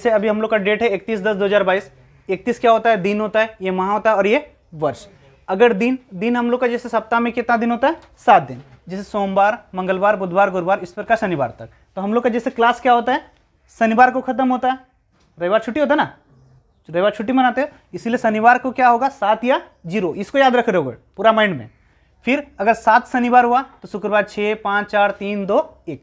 जैसे अभी हम लोग का डेट है इकतीस दस दो हजार बाईस इकतीस क्या होता है दिन होता है ये माह होता है और ये वर्ष अगर दिन दिन हम लोग का जैसे सप्ताह में कितना दिन होता है सात दिन जैसे सोमवार मंगलवार बुधवार गुरुवार इस प्रकार शनिवार तक तो हम लोग का जैसे क्लास क्या होता है शनिवार को खत्म होता है रविवार छुट्टी होता है ना रविवार छुट्टी मनाते हो इसीलिए शनिवार को क्या होगा सात या जीरो इसको याद रख रहे हो पूरा माइंड में फिर अगर सात शनिवार हुआ तो शुक्रवार छः पाँच चार तीन दो एक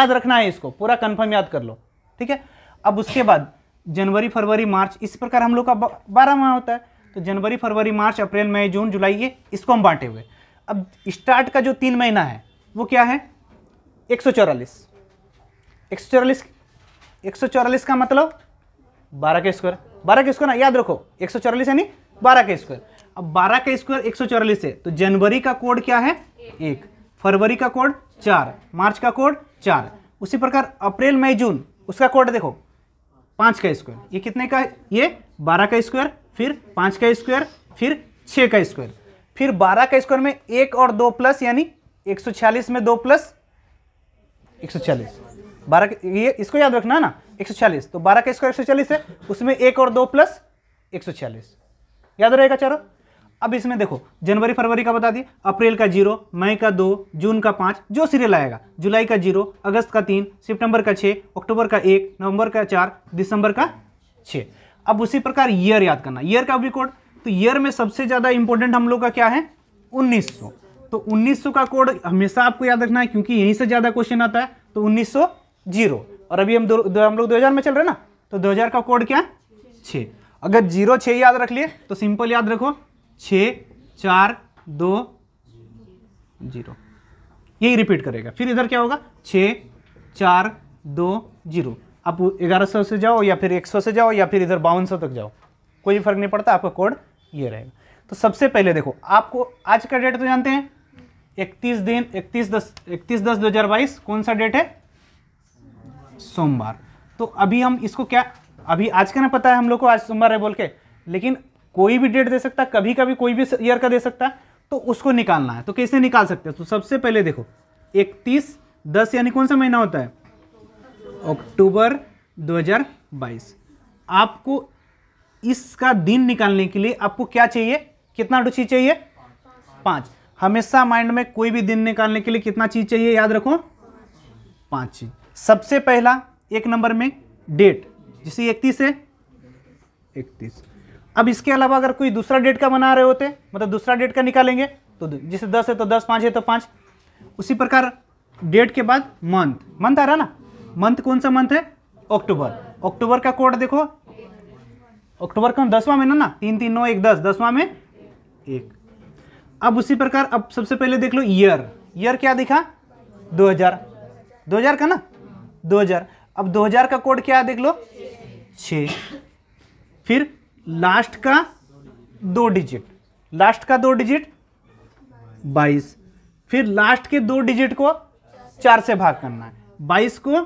याद रखना है इसको पूरा कन्फर्म याद कर लो ठीक है अब उसके बाद जनवरी फरवरी मार्च इस प्रकार हम लोग का बारह माह होता है तो जनवरी फरवरी मार्च अप्रैल मई जून जुलाई ये इसको हम बांटे हुए अब स्टार्ट का जो तीन महीना है वो क्या है एक सौ चौरालीस एक सौ चौरालीस एक सौ चौरालीस का मतलब बारह के स्क्वायर बारह के स्क्वायर ना याद रखो एक सौ चौरालीस यानी बारह के स्क्वायर अब बारह का स्क्वायर एक सौ चौरालीस है तो जनवरी का कोड क्या है एक फरवरी का कोड चार मार्च का कोड चार उसी प्रकार अप्रैल मई जून उसका कोड देखो पाँच का स्क्वायर ये कितने का ये बारह का स्क्वायर फिर पाँच का स्क्वायर फिर छः का स्क्वायर फिर बारह का स्क्वायर में एक और दो प्लस यानी एक सौ छियालीस में दो प्लस एक सौ छियालीस बारह ये इसको याद रखना है ना एक सौ छियालीस तो बारह का स्क्वायर एक सौ छियालीस है उसमें एक और दो प्लस एक सौ छियालीस याद रहेगा चारों अब इसमें देखो जनवरी फरवरी का बता दिए अप्रैल का जीरो मई का दो जून का पाँच जो सीरियल आएगा जुलाई का जीरो अगस्त का तीन सितंबर का छः अक्टूबर का एक नवंबर का चार दिसंबर का छः अब उसी प्रकार ईयर याद करना ईयर का भी कोड तो ईयर में सबसे ज़्यादा इंपॉर्टेंट हम लोग का क्या है उन्नीस तो उन्नीस का कोड हमेशा आपको याद रखना है क्योंकि यहीं से ज़्यादा क्वेश्चन आता है तो उन्नीस जीरो और अभी हम दो, हम लोग दो में चल रहे हैं ना तो दो का कोड क्या है छः अगर जीरो छः याद रख लिए तो सिंपल याद रखो छ चार दो जीरो यही रिपीट करेगा फिर इधर क्या होगा छः चार दो जीरो आप ग्यारह सौ से जाओ या फिर एक सौ से जाओ या फिर इधर बावन सौ तक जाओ कोई फर्क नहीं पड़ता आपका कोड ये रहेगा तो सबसे पहले देखो आपको आज का डेट तो जानते हैं इकतीस दिन इकतीस दस इकतीस दस दो हज़ार बाईस कौन सा डेट है सोमवार तो अभी हम इसको क्या अभी आज का ना पता है हम लोग को आज सोमवार है बोल के लेकिन कोई भी डेट दे सकता है कभी कभी कोई भी ईयर का दे सकता है तो उसको निकालना है तो कैसे निकाल सकते हैं तो सबसे पहले देखो इकतीस दस यानी कौन सा महीना होता है अक्टूबर 2022 आपको इसका दिन निकालने के लिए आपको क्या चाहिए कितना रुचि चाहिए पाँच हमेशा माइंड में कोई भी दिन निकालने के लिए कितना चीज चाहिए याद रखो पाँच चीज सबसे पहला एक नंबर में डेट जिसे इकतीस है इकतीस अब इसके अलावा अगर कोई दूसरा डेट का बना रहे होते मतलब दूसरा डेट का निकालेंगे तो जैसे दस है तो दस पाँच है तो पाँच उसी प्रकार डेट के बाद मंथ मंथ आ रहा ना मंथ कौन सा मंथ है अक्टूबर अक्टूबर का कोड देखो अक्टूबर का दसवां में ना तीन तीन नौ एक दस दसवां में एक अब उसी प्रकार अब सबसे पहले देख लो ईयर ईयर क्या दिखा 2000 2000 का ना 2000 अब 2000 का कोड क्या देख लो छ फिर लास्ट का दो डिजिट लास्ट का दो डिजिट बाईस फिर लास्ट के दो डिजिट को चार से भाग करना है बाईस को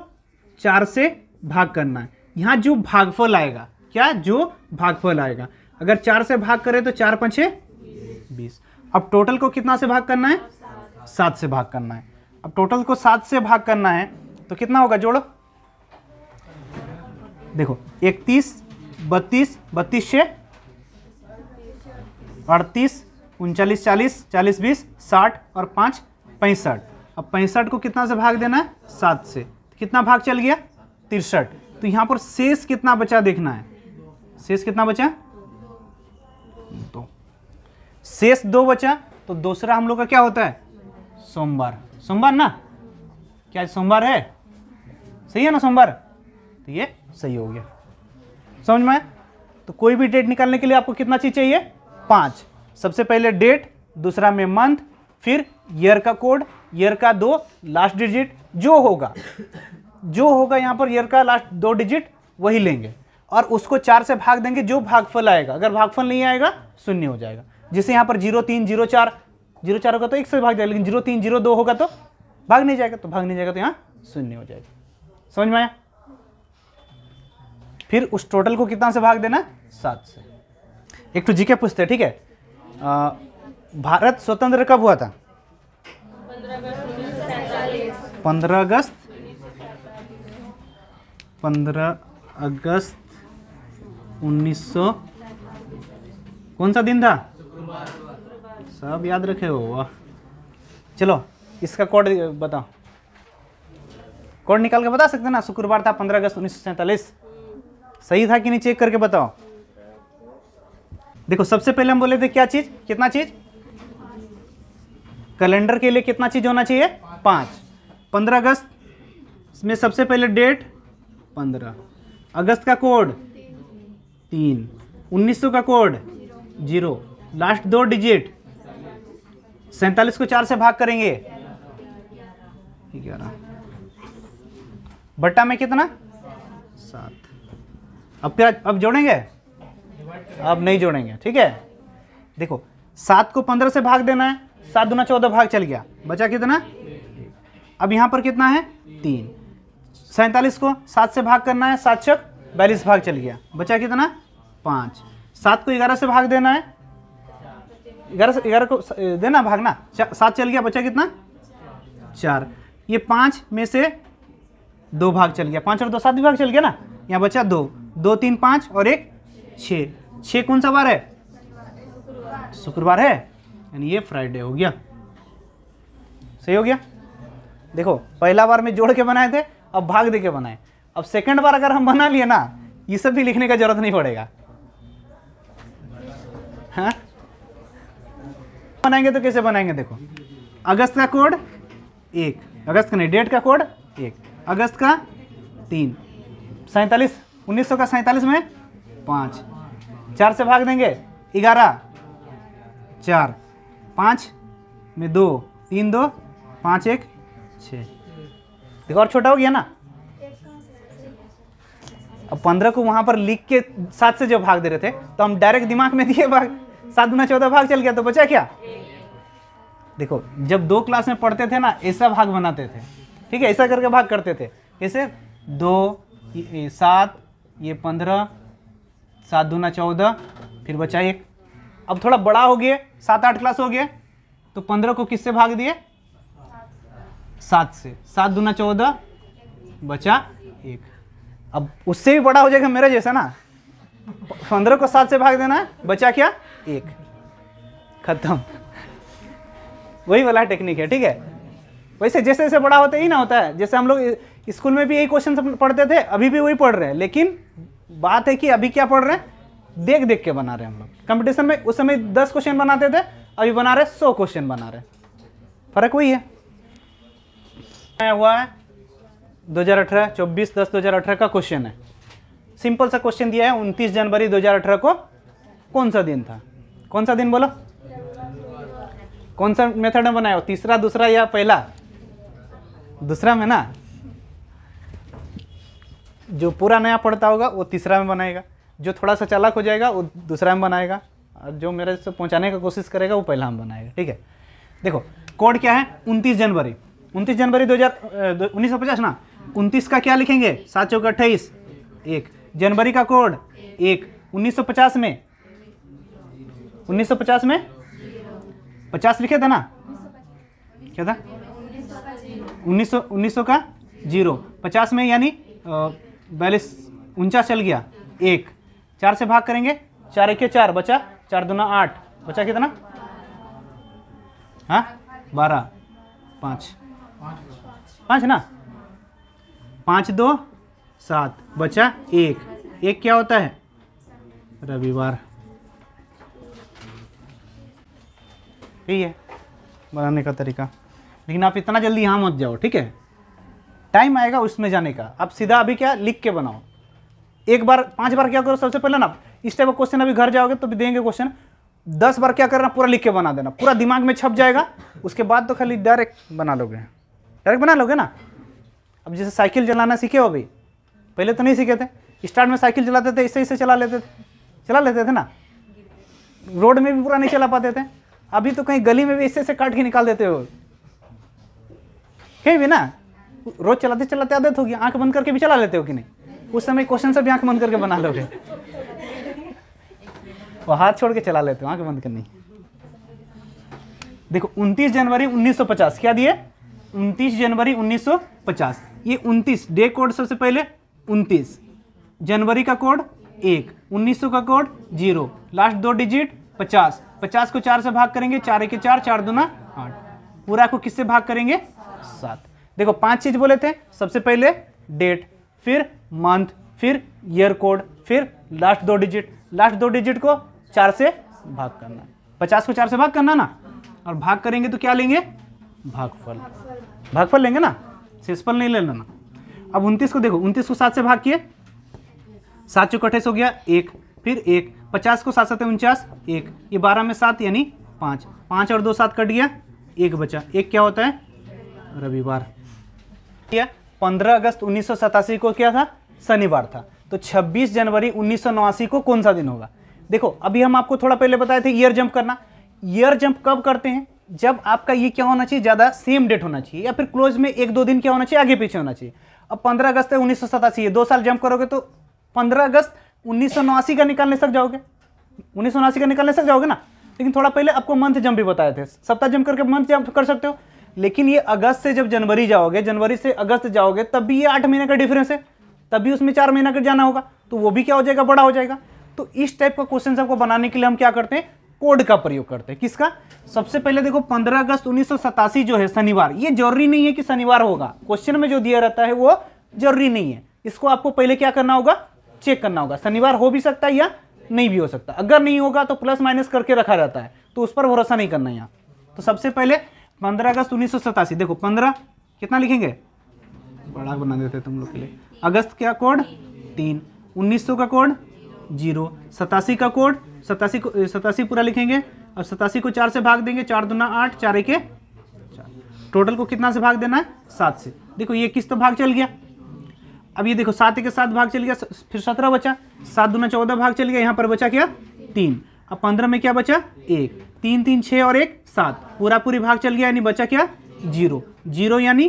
चार से भाग करना है यहां जो भागफल आएगा क्या जो भागफल आएगा अगर चार से भाग करें तो चार पंचे बीस अब टोटल को कितना से भाग करना है सात से भाग करना है अब टोटल को सात से भाग करना है तो कितना होगा जोड़ो देखो इकतीस बत्तीस बत्तीस छः अड़तीस उनचालीस चालीस चालीस बीस साठ और पाँच पैंसठ अब पैंसठ को कितना से भाग देना है सात से कितना भाग चल गया तिरसठ तो यहाँ पर शेष कितना बचा देखना है शेष कितना बचा दो शेष दो बचा तो दूसरा हम लोग का क्या होता है सोमवार सोमवार ना क्या सोमवार है सही है ना सोमवार तो ये सही हो गया समझ में तो कोई भी डेट निकालने के लिए आपको कितना चीज़ चाहिए पांच सबसे पहले डेट दूसरा में मंथ फिर ईयर का कोड ईयर का दो लास्ट डिजिट जो होगा जो होगा यहाँ पर ईयर का लास्ट दो डिजिट वही लेंगे और उसको चार से भाग देंगे जो भागफल आएगा अगर भागफल नहीं आएगा शून्य हो जाएगा जैसे यहाँ पर जीरो तीन जीरो चार जीरो चार होगा तो एक से भाग जाएगा लेकिन जीरो तीन जीरो दो होगा तो भाग नहीं जाएगा तो भाग नहीं जाएगा तो यहाँ शून्य हो जाएगा समझ में आया फिर उस टोटल को कितना से भाग देना सात से एक तो के पूछते ठीक है भारत स्वतंत्र कब हुआ था पंद्रह अगस्त पंद्रह अगस्त उन्नीस सौ कौन सा दिन था सब याद रखे हो वाह चलो इसका कोड बताओ कोड निकाल के बता सकते ना शुक्रवार था पंद्रह अगस्त उन्नीस सौ सैंतालीस सही था कि नहीं चेक करके बताओ देखो सबसे पहले हम बोले थे क्या चीज कितना चीज कैलेंडर के लिए कितना चीज होना चाहिए पांच पंद्रह अगस्त में सबसे पहले डेट पंद्रह अगस्त का कोड तीन उन्नीस सौ का कोड जीरो लास्ट दो डिजिट सैतालीस को चार से भाग करेंगे ग्यारह बट्टा में कितना सात अब क्या अब जोड़ेंगे अब नहीं जोड़ेंगे ठीक है देखो सात को पंद्रह से भाग देना है सात दुना चौदह भाग चल गया बचा कितना अब यहाँ पर कितना है तीन सैंतालीस को सात से भाग करना है सात छक बयालीस भाग चल गया बचा कितना पाँच सात को ग्यारह से भाग देना है ग्यारह से ग्यारह को देना भागना सात चल गया बचा कितना चार ये पाँच में से दो भाग चल गया पाँच और दो सात भाग चल गया ना यहाँ बचा दो दो तीन पाँच और एक छः छः कौन सा बार है शुक्रवार है यानी ये फ्राइडे हो गया सही हो गया देखो पहला बार में जोड़ के बनाए थे अब भाग दे के बनाए अब सेकंड बार अगर हम बना लिए ना ये सब भी लिखने का जरूरत नहीं पड़ेगा हाँ बनाएंगे तो कैसे बनाएंगे देखो अगस्त का कोड एक अगस्त का नहीं डेट का कोड एक अगस्त का तीन सैंतालीस उन्नीस सौ का सैंतालीस में पाँच चार से भाग देंगे ग्यारह चार पाँच में दो तीन दो पाँच एक छः देखो और छोटा हो गया ना अब पंद्रह को वहाँ पर लिख के सात से जो भाग दे रहे थे तो हम डायरेक्ट दिमाग में दिए भाग सात गुना चौदह भाग चल गया तो बचा क्या देखो जब दो क्लास में पढ़ते थे ना ऐसा भाग बनाते थे ठीक है ऐसा करके भाग करते थे कैसे दो सात ये पंद्रह सात दूना चौदह फिर बचा एक अब थोड़ा बड़ा हो गया सात आठ क्लास हो गया तो पंद्रह को किससे भाग दिए सात से सात दूना चौदह बचा एक अब उससे भी बड़ा हो जाएगा मेरा जैसा ना पंद्रह को सात से भाग देना बचा क्या एक खत्म वही वाला टेक्निक है ठीक है वैसे जैसे जैसे बड़ा होता ही ना होता है जैसे हम लोग स्कूल में भी यही क्वेश्चन पढ़ते थे अभी भी वही पढ़ रहे हैं लेकिन बात है कि अभी क्या पढ़ रहे हैं देख देख के बना रहे हैं हम लोग कंपटीशन में उस समय दस क्वेश्चन बनाते थे अभी बना रहे सौ क्वेश्चन बना रहे फर्क वही है हुआ है 2018 24 दस 2018 का क्वेश्चन है सिंपल सा क्वेश्चन दिया है 29 जनवरी 2018 को कौन सा दिन था कौन सा दिन बोलो कौन सा मेथड में बनाया हो तीसरा दूसरा या पहला दूसरा में ना जो पूरा नया पढ़ता होगा वो तीसरा में बनाएगा जो थोड़ा सा चालाक हो जाएगा वो दूसरा में बनाएगा और जो मेरे से पहुंचाने का कोशिश करेगा वो पहला में बनाएगा ठीक है देखो कोड क्या है उनतीस जनवरी उनतीस जनवरी दो हज़ार उन्नीस सौ पचास ना उनतीस का क्या लिखेंगे सात चौक अट्ठाईस एक जनवरी का कोड एक उन्नीस सौ पचास में उन्नीस सौ पचास में पचास लिखे था ना क्या था उन्नीस सौ उन्नीस सौ का जीरो पचास में यानी बयालीस उनचास चल गया एक चार से भाग करेंगे चार एक चार बचा चार दुना आठ बचा कितना हाँ बारह पाँच पाँच ना पाँच दो सात बचा एक एक क्या होता है रविवार यही है बनाने का तरीका लेकिन आप इतना जल्दी यहाँ मत जाओ ठीक है टाइम आएगा उसमें जाने का आप सीधा अभी क्या लिख के बनाओ एक बार पांच बार क्या करो सबसे पहले ना इस टाइप का क्वेश्चन अभी घर जाओगे तो भी देंगे क्वेश्चन दस बार क्या करना पूरा लिख के बना देना पूरा दिमाग में छप जाएगा उसके बाद तो खाली डायरेक्ट बना लोगे डायरेक्ट बना लोगे ना अब जैसे साइकिल चलाना सीखे हो अभी पहले तो नहीं सीखे थे स्टार्ट में साइकिल चलाते थे इससे इससे चला लेते थे चला लेते थे ना रोड में भी पूरा नहीं चला पाते थे अभी तो कहीं गली में भी इससे से काट के निकाल देते हो कहीं भी ना रोज चलाते चलाते आदत होगी आंख बंद करके भी चला लेते हो कि नहीं उस समय क्वेश्चन सब आंख बंद करके बना लोगे वो हाथ छोड़ के चला लेते हो आंख बंद करनी देखो 29 जनवरी 1950 क्या दिए 29 जनवरी 1950 ये 29 डे कोड सबसे पहले 29 जनवरी का कोड एक 1900 का कोड जीरो लास्ट दो डिजिट 50 50 को चार से भाग करेंगे चार एक चार चार दुना आठ पूरा को किससे भाग करेंगे सात देखो पांच चीज बोले थे सबसे पहले डेट फिर मंथ फिर ईयर कोड फिर लास्ट दो डिजिट लास्ट दो डिजिट को चार से भाग करना पचास को चार से भाग करना ना और भाग करेंगे तो क्या लेंगे भागफल भागफल लेंगे ना शेषफल नहीं ले लेना अब उनतीस को देखो उनतीस को सात से भाग किए सात चौक अट्ठाईस हो गया एक फिर एक पचास को सात सात उनचास एक ये बारह में सात यानी पाँच पाँच और दो सात कट गया एक बचा एक क्या होता है रविवार किया 15 अगस्त उन्नीस को क्या था शनिवार था तो 26 जनवरी उन्नीस को कौन सा दिन होगा देखो अभी हम आपको थोड़ा पहले बताए थे ईयर जंप करना ईयर जंप कब करते हैं जब आपका ये क्या होना चाहिए ज़्यादा सेम डेट होना चाहिए या फिर क्लोज में एक दो दिन क्या होना चाहिए आगे पीछे होना चाहिए अब 15 अगस्त है उन्नीस ये दो साल जंप करोगे तो 15 अगस्त उन्नीस का निकालने सक जाओगे उन्नीस का निकालने सक जाओगे ना लेकिन थोड़ा पहले आपको मंथ जंप भी बताए थे सप्ताह जंप करके मंथ जंप कर सकते हो लेकिन ये अगस्त से जब जनवरी जाओगे जनवरी से अगस्त जाओगे तब भी ये आठ महीने का डिफरेंस है तब भी उसमें चार महीना का जाना होगा तो वो भी क्या हो जाएगा बड़ा हो जाएगा तो इस टाइप का क्वेश्चन आपको बनाने के लिए हम क्या करते हैं कोड का प्रयोग करते हैं किसका सबसे पहले देखो 15 अगस्त उन्नीस जो है शनिवार ये जरूरी नहीं है कि शनिवार होगा क्वेश्चन में जो दिया रहता है वो जरूरी नहीं है इसको आपको पहले क्या करना होगा चेक करना होगा शनिवार हो भी सकता है या नहीं भी हो सकता अगर नहीं होगा तो प्लस माइनस करके रखा जाता है तो उस पर भरोसा नहीं करना यहाँ तो सबसे पहले पंद्रह अगस्त उन्नीस सौ सतासी देखो पंद्रह कितना लिखेंगे बड़ा बना देते तुम लोग के लिए अगस्त का कोड तीन उन्नीस सौ का कोड जीरो सतासी का कोड सतासी को सतासी पूरा लिखेंगे और सतासी को चार से भाग देंगे चार दुना आठ चार एक चार टोटल को कितना से भाग देना है सात से देखो ये किस तो भाग चल गया अब ये देखो सात के साथ भाग चल गया फिर सत्रह बचा सात दुना चौदह भाग चल गया यहाँ पर बचा क्या तीन अब पंद्रह में क्या बचा एक तीन तीन छः और एक सात पूरा पूरी भाग चल गया यानी बचा क्या जीरो जीरो यानी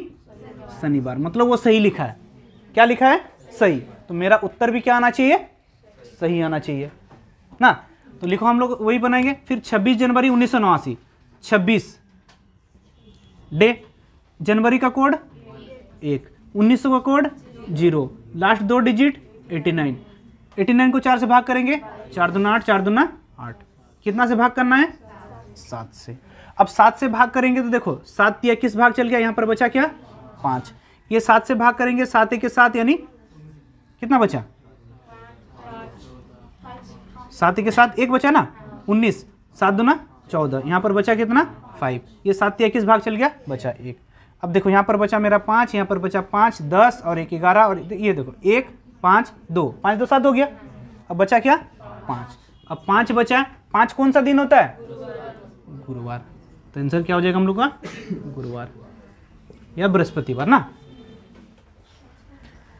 शनिवार मतलब वो सही लिखा है क्या लिखा है सही तो मेरा उत्तर भी क्या आना चाहिए सही आना चाहिए ना तो लिखो हम लोग वही बनाएंगे फिर 26 जनवरी उन्नीस सौ नवासी छब्बीस डे जनवरी का कोड एक उन्नीस का कोड जीरो लास्ट दो डिजिट 89 89 को चार से भाग करेंगे चार दुना आठ चार दुना आठ कितना से भाग करना है सात से अब सात से भाग करेंगे तो देखो सात या किस भाग चल गया यहाँ पर बचा क्या पाँच ये सात से भाग करेंगे सात के साथ यानी कितना बचा सात के साथ एक बचा ना उन्नीस सात दो ना चौदह यहाँ पर बचा कितना फाइव ये सात या किस भाग चल गया बचा एक अब देखो यहाँ पर बचा मेरा पाँच यहाँ पर बचा पाँच दस और एक ग्यारह और ये देखो एक पाँच दो पाँच दो सात हो गया अब बचा क्या पाँच अब पाँच बचा पाँच कौन सा दिन होता है गुरुवार तो आंसर क्या हो जाएगा हम लोग का गुरुवार या बृहस्पतिवार ना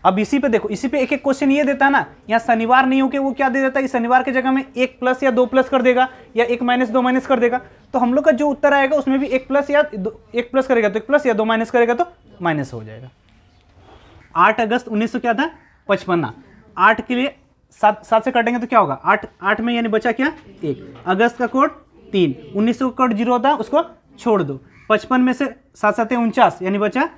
अब इसी पे देखो इसी पे एक एक क्वेश्चन ये देता है ना यहाँ शनिवार नहीं होके वो क्या दे देता है शनिवार के जगह में एक प्लस या दो प्लस कर देगा या एक माइनस दो माइनस कर देगा तो हम लोग का जो उत्तर आएगा उसमें भी एक प्लस या एक प्लस करेगा तो एक प्लस या दो माइनस करेगा तो माइनस हो जाएगा आठ अगस्त उन्नीस क्या था पचपना आठ के लिए सात सात से काटेंगे तो क्या होगा आठ आठ में यानी बचा क्या एक अगस्त का कोड तीन उन्नीस को कट जीरो होता है उसको छोड़ दो पचपन में से सात सात उनचास यानी बचा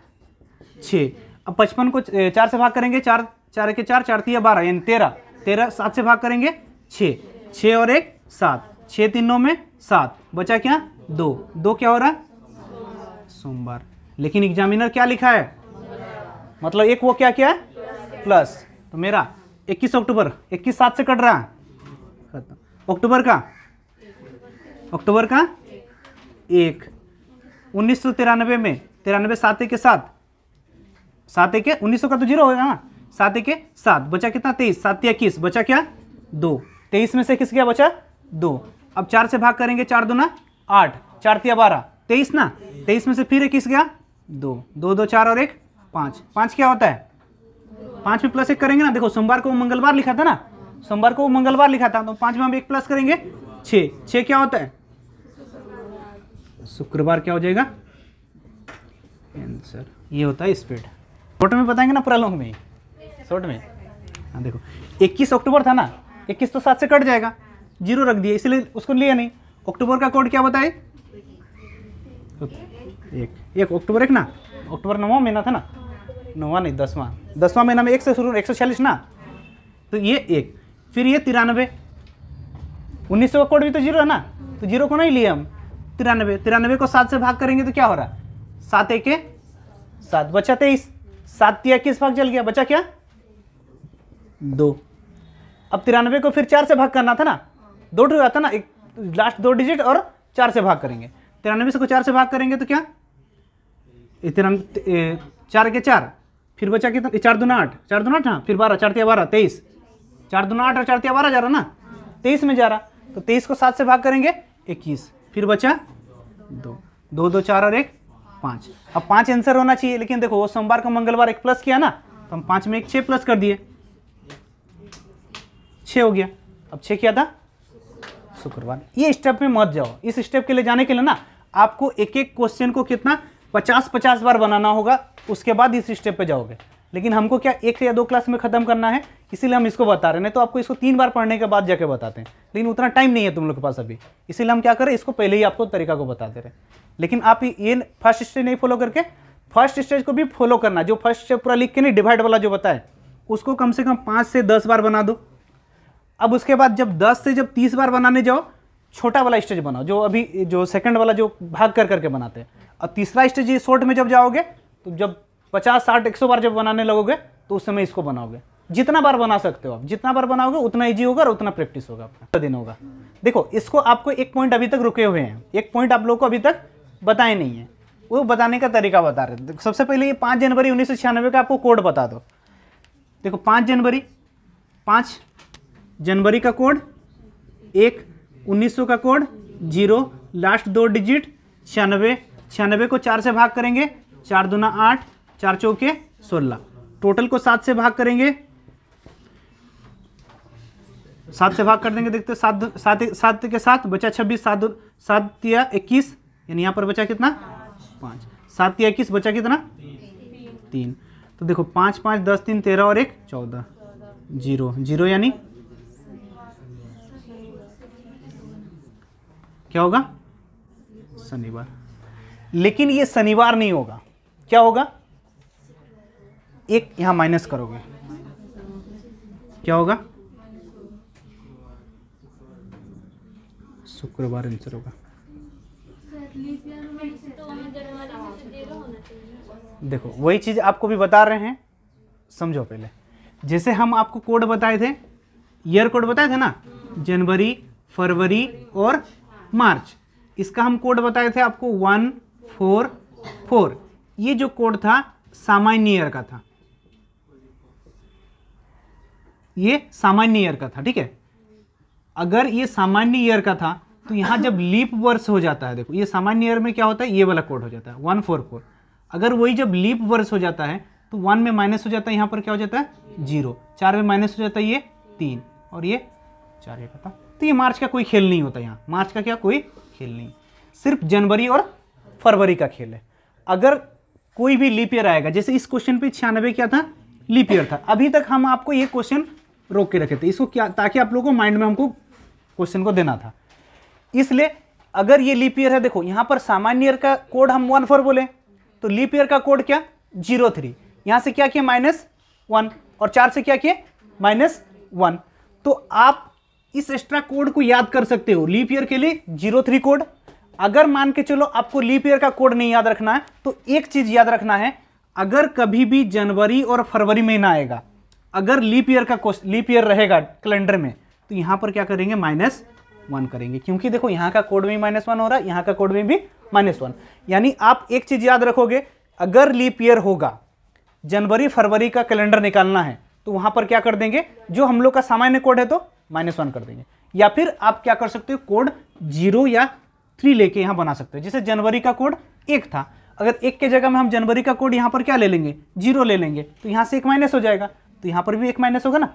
छः अब पचपन को चार से भाग करेंगे चार चार के चार चार तीन बारह यानी तेरह तेरह सात से भाग करेंगे छः छः और एक सात छः तीनों में सात बचा क्या दो दो क्या हो रहा है सोमवार लेकिन एग्जामिनर क्या लिखा है मतलब एक वो क्या क्या है प्लस तो मेरा 21 अक्टूबर 21 सात से कट रहा है अक्टूबर का अक्टूबर का एक उन्नीस सौ तिरानवे में तिरानवे सात के साथ सात के उन्नीस सौ का तो जीरो होगा ना हाँ। सात के सात बचा कितना तेईस सात या इक्कीस बचा क्या दो तेईस में से किस गया बचा दो अब चार से भाग करेंगे चार दो ना आठ चार तिया बारह तेईस ना तेईस में से फिर इक्कीस गया दो दो दो चार और एक पाँच पाँच क्या होता है पाँच में प्लस एक करेंगे ना देखो सोमवार को मंगलवार लिखा था ना सोमवार को मंगलवार लिखा था तो पाँच में हम एक प्लस करेंगे छः छः क्या होता है शुक्रवार क्या हो जाएगा आंसर ये होता है स्पीड शॉर्ट में बताएंगे ना पूरा लॉन्ग में शॉर्ट में हाँ देखो 21 अक्टूबर था ना 21 तो सात से कट जाएगा जीरो रख दिए इसलिए उसको लिया नहीं अक्टूबर का कोड क्या बताए एक एक अक्टूबर एक ना अक्टूबर नौवा महीना था ना नौवा नहीं दसवां दसवां महीना में एक से शुरू एक सौ छियालीस ना तो ये एक फिर ये तिरानवे उन्नीस सौ का कोड भी तो जीरो है ना तो जीरो को नहीं लिया हम तिरानबे तिरानबे को सात से भाग करेंगे तो क्या हो रहा है सात एक सात बचा तेईस सात या किस भाग चल गया बचा क्या दो अब तिरानबे को फिर चार से भाग करना था ना दो टू था ना एक लास्ट दो डिजिट और चार से भाग करेंगे तिरानबे से को चार से भाग करेंगे तो क्या तिरान चार के चार फिर बचा कितना चार दो आठ चार दो आठ हाँ फिर बारह चार तिया बारह तेईस चार दो आठ और चार तिया बारह जा रहा ना तेईस में जा रहा तो तेईस को सात से भाग करेंगे इक्कीस फिर बचा दो दो दो चार और एक पाँच अब पाँच आंसर होना चाहिए लेकिन देखो वो सोमवार का मंगलवार एक प्लस किया ना तो हम पाँच में एक छः प्लस कर दिए छः हो गया अब छः किया था शुक्रवार ये स्टेप में मत जाओ इस स्टेप के लिए जाने के लिए ना आपको एक एक क्वेश्चन को कितना पचास पचास बार बनाना होगा उसके बाद इस स्टेप पर जाओगे लेकिन हमको क्या एक से या दो क्लास में ख़त्म करना है इसीलिए हम इसको बता रहे हैं तो आपको इसको तीन बार पढ़ने के बाद जाके बताते हैं लेकिन उतना टाइम नहीं है तुम लोग के पास अभी इसीलिए हम क्या करें इसको पहले ही आपको तरीका को बता दे रहे लेकिन आप ये फर्स्ट स्टेज नहीं फॉलो करके फर्स्ट स्टेज को भी फॉलो करना जो फर्स्ट स्टेज पूरा लिख के नहीं डिवाइड वाला जो बताए उसको कम से कम पाँच से दस बार बना दो अब उसके बाद जब दस से जब तीस बार बनाने जाओ छोटा वाला स्टेज बनाओ जो अभी जो सेकंड वाला जो भाग कर करके बनाते हैं और तीसरा स्टेज ये शॉर्ट में जब जाओगे तो जब पचास साठ एक सौ बार जब बनाने लगोगे तो उस समय इसको बनाओगे जितना बार बना सकते हो आप जितना बार बनाओगे उतना ईजी होगा और उतना प्रैक्टिस होगा आपका दिन होगा देखो इसको आपको एक पॉइंट अभी तक रुके हुए हैं एक पॉइंट आप लोग को अभी तक बताए नहीं है वो बताने का तरीका बता रहे सबसे पहले ये पाँच जनवरी उन्नीस का आपको कोड बता दो देखो पाँच जनवरी पाँच जनवरी का कोड एक उन्नीस का कोड जीरो लास्ट दो डिजिट छियानवे छियानवे को चार से भाग करेंगे चार दुना आठ चार चौके सोलह टोटल को सात से भाग करेंगे सात से भाग कर देंगे देखते सात सात सात के साथ बचा छब्बीस सात सात या इक्कीस यानी यहाँ पर बचा कितना पाँच सात या इक्कीस बचा कितना तीन तो देखो पाँच पाँच दस तीन तेरह और एक चौदह जीरो जीरो यानी क्या होगा शनिवार लेकिन ये शनिवार नहीं होगा क्या होगा एक यहाँ माइनस करोगे क्या होगा शुक्रवार आंसर होगा देखो वही चीज़ आपको भी बता रहे हैं समझो पहले जैसे हम आपको कोड बताए थे ईयर कोड बताए थे ना जनवरी फरवरी और मार्च इसका हम कोड बताए थे आपको वन फोर फोर ये जो कोड था सामान्य ईयर का था ये सामान्य ईयर का था ठीक है अगर ये सामान्य ईयर का था तो यहाँ जब लीप वर्ष हो जाता है देखो ये सामान्य ईयर में क्या होता है ये वाला कोड हो जाता है वन फोर फोर अगर वही जब लीप वर्ष हो जाता है तो वन में माइनस हो जाता है यहाँ पर क्या हो जाता है जीरो चार में माइनस हो जाता है ये तीन और ये चार ये पता तो ये मार्च का कोई खेल नहीं होता यहाँ मार्च का क्या कोई खेल नहीं सिर्फ जनवरी और फरवरी का खेल है अगर कोई भी लीप ईयर आएगा जैसे इस क्वेश्चन पे छियानवे क्या था लीप ईयर था अभी तक हम आपको ये क्वेश्चन रोक के रखे थे इसको क्या ताकि आप लोगों को माइंड में हमको क्वेश्चन को देना था इसलिए अगर ये लीप ईयर है देखो यहाँ पर सामान्य ईयर का कोड हम वन फोर बोले तो लीप ईयर का कोड क्या जीरो थ्री यहाँ से क्या किया माइनस वन और चार से क्या किया माइनस वन तो आप इस एक्स्ट्रा कोड को याद कर सकते हो लीप ईयर के लिए जीरो थ्री कोड अगर मान के चलो आपको लीप ईयर का कोड नहीं याद रखना है तो एक चीज याद रखना है अगर कभी भी जनवरी और फरवरी महीना आएगा अगर लीप ईयर का लीप ईयर रहेगा कैलेंडर में तो यहाँ पर क्या करेंगे माइनस वन करेंगे क्योंकि देखो यहाँ का कोड में माइनस वन हो रहा है यहाँ का कोड में भी माइनस वन यानी आप एक चीज़ याद रखोगे अगर लीप ईयर होगा जनवरी फरवरी का कैलेंडर निकालना है तो वहाँ पर क्या कर देंगे जो हम लोग का सामान्य कोड है तो माइनस वन कर देंगे या फिर आप क्या कर सकते हो कोड जीरो या थ्री लेके यहाँ बना सकते हो जैसे जनवरी का कोड एक था अगर एक के जगह में हम जनवरी का कोड यहाँ पर क्या ले लेंगे जीरो ले लेंगे तो यहाँ से एक माइनस हो जाएगा तो यहाँ पर भी एक माइनस होगा ना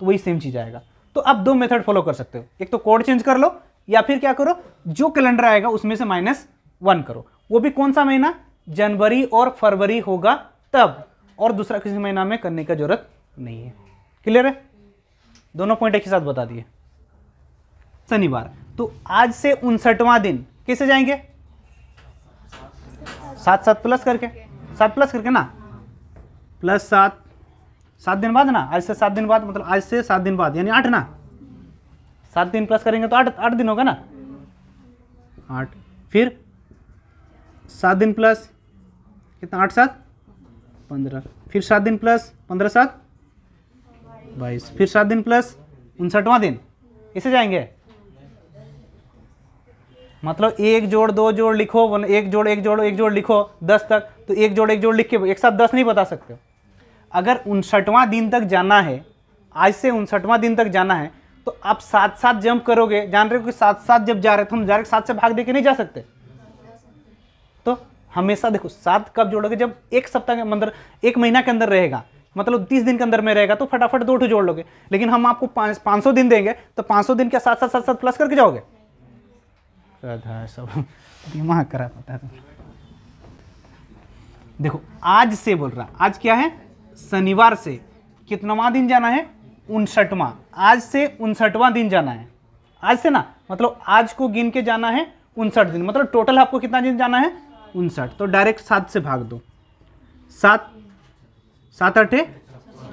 तो वही सेम चीज़ आएगा तो आप दो मेथड फॉलो कर सकते हो एक तो कोड चेंज कर लो या फिर क्या करो जो कैलेंडर आएगा उसमें से माइनस वन करो वो भी कौन सा महीना जनवरी और फरवरी होगा तब और दूसरा किसी महीना में करने का जरूरत नहीं है क्लियर है दोनों पॉइंट एक ही साथ बता दिए शनिवार तो आज से उनसठवां दिन कैसे जाएंगे सात सात प्लस करके सात प्लस करके ना प्लस सात सात दिन बाद ना आज से सात दिन बाद मतलब आज से सात दिन बाद यानी आठ ना सात दिन प्लस करेंगे तो आठ आठ दिन होगा ना आठ फिर सात दिन प्लस कितना आठ सात पंद्रह फिर सात दिन प्लस पंद्रह सात बाईस फिर सात दिन प्लस उनसठवां दिन इसे जाएंगे मतलब एक जोड़ दो जोड़ लिखो एक जोड़ एक जोड़ एक जोड़ लिखो दस तक तो एक जोड़ एक जोड़ लिख के एक साथ दस नहीं बता सकते हो अगर उनसठवां दिन तक जाना है आज से उनसठवां दिन तक जाना है तो आप साथ साथ जंप करोगे जान रहे हो कि साथ साथ जब जा रहे तो हम डायरेक्ट साथ से भाग दे के नहीं जा सकते तो हमेशा देखो साथ कब जोड़ोगे जब एक सप्ताह के अंदर एक महीना के अंदर रहेगा मतलब तीस दिन के अंदर में रहेगा तो फटाफट दो ठो जोड़ लोगे लेकिन हम आपको पाँच पाँच सौ दिन देंगे तो पाँच सौ दिन के साथ साथ साथ साथ प्लस करके जाओगे सब दिमाग खराब होता है देखो आज से बोल रहा आज क्या है शनिवार से कितनावा दिन जाना है उनसठवां आज से उनसठवा दिन जाना है आज से ना मतलब आज को गिन के जाना है उनसठ दिन मतलब टोटल आपको कितना दिन जाना है उनसठ तो डायरेक्ट सात से भाग दो सात सात अठे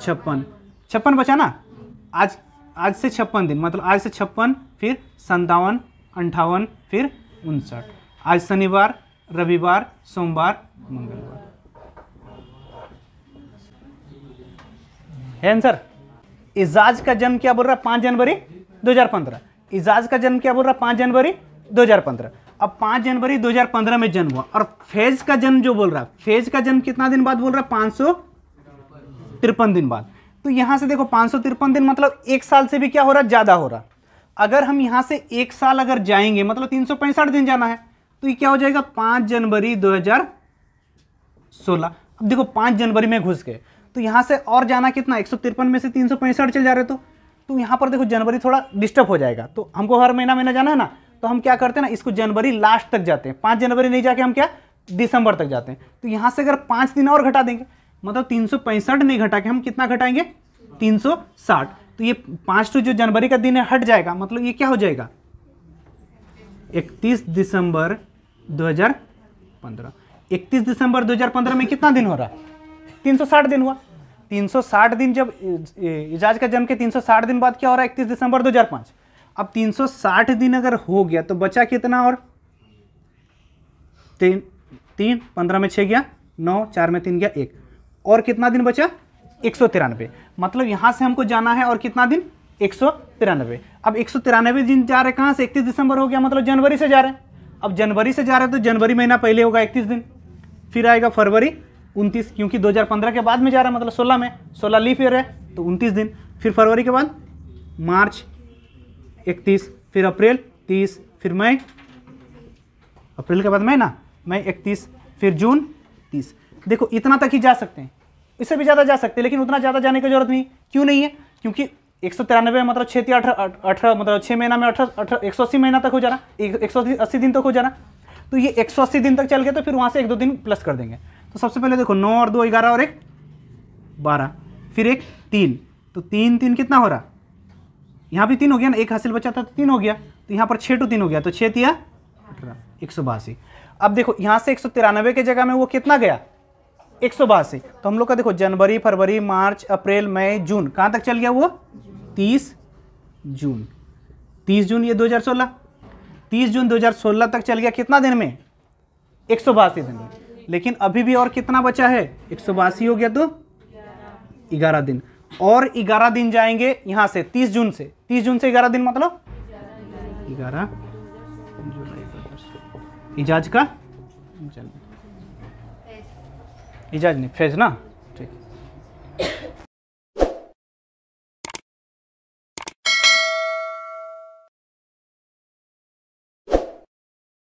छप्पन छप्पन बचा ना आज आज से छप्पन दिन मतलब आज से छप्पन फिर संतावन अंठावन फिर उनसठ आज शनिवार रविवार सोमवार मंगलवार आंसर इजाज का जन्म क्या बोल रहा है पांच जनवरी 2015 इजाज का जन्म क्या बोल रहा है पांच जनवरी 2015 अब पांच जनवरी 2015 में जन्म हुआ और फेज का जन्म जो बोल रहा है फेज का जन्म कितना दिन बाद बोल रहा है पाँच तिरपन दिन बाद तो यहां से देखो सौ तिरपन दिन मतलब एक साल से भी क्या हो रहा है ज़्यादा हो रहा अगर हम यहां से एक साल अगर जाएंगे मतलब तीन दिन जाना है तो ये क्या हो जाएगा पांच जनवरी 2016 अब देखो पांच जनवरी में घुस गए तो यहाँ से और जाना कितना एक में से तीन चल जा रहे तो तो यहाँ पर देखो जनवरी थोड़ा डिस्टर्ब हो जाएगा तो हमको हर महीना महीना जाना है ना तो हम क्या करते हैं ना इसको जनवरी लास्ट तक जाते हैं पाँच जनवरी नहीं जाके हम क्या दिसंबर तक जाते हैं तो यहाँ से अगर पाँच दिन और घटा देंगे मतलब तीन नहीं घटा के हम कितना घटाएंगे तीन तो ये पाँच तो जो जनवरी का दिन है हट जाएगा मतलब ये क्या हो जाएगा इकतीस दिसंबर दो इकतीस दिसंबर 2015 में कितना दिन हो रहा है 360 दिन हुआ 360 दिन जब एजाज का जन्म के 360 दिन बाद क्या हो रहा है इकतीस दिसंबर 2005 अब 360 दिन अगर हो गया तो बचा कितना और तीन तीन पंद्रह में छः गया नौ चार में तीन गया एक और कितना दिन बचा एक सौ तिरानवे मतलब यहाँ से हमको जाना है और कितना दिन एक सौ तिरानबे अब एक सौ तिरानबे दिन जा रहे कहाँ से इकतीस दिसंबर हो गया मतलब जनवरी से जा रहे हैं अब जनवरी से जा रहे हैं तो जनवरी महीना पहले होगा इकतीस दिन फिर आएगा फरवरी उनतीस क्योंकि 2015 के बाद में जा रहा है मतलब 16 में 16 लीफ ईयर है तो उनतीस दिन फिर फरवरी के बाद मार्च 31 फिर अप्रैल 30 फिर मई अप्रैल के बाद मई ना मई 31 फिर जून 30 देखो इतना तक ही जा सकते हैं इससे भी ज़्यादा जा सकते हैं लेकिन उतना ज़्यादा जाने की जरूरत नहीं क्यों नहीं है क्योंकि एक सौ तिरानवे मतलब छः तीन अठारह अठारह मतलब छः महीना में अठारह अठारह एक सौ अस्सी महीना तक हो जाना एक सौ अस्सी दिन तक हो जाना तो ये एक सौ अस्सी दिन तक चल गया तो फिर वहाँ से एक दो दिन प्लस कर देंगे तो सबसे पहले देखो नौ और दो ग्यारह और एक बारह फिर एक तीन तो तीन तीन कितना हो रहा यहाँ भी तीन हो गया ना एक हासिल बचा था तो तीन हो गया तो यहाँ पर छः टू तीन हो गया तो छः तिया अठारह एक सौ बासी अब देखो यहाँ से एक सौ तिरानवे के जगह में वो कितना गया एक सौ बासी तो हम लोग का देखो जनवरी फरवरी मार्च अप्रैल मई जून कहाँ तक चल गया वो तीस जून तीस जून ये दो हज़ार सोलह तीस जून दो हज़ार सोलह तक चल गया कितना दिन में एक सौ बासी दिन में लेकिन अभी भी और कितना बचा है एक हो गया तो ग्यारह दिन और ग्यारह दिन जाएंगे यहाँ से तीस जून से तीस जून से ग्यारह दिन मतलब ग्यारह जुलाई इजाज का इजाज नहीं फेज ना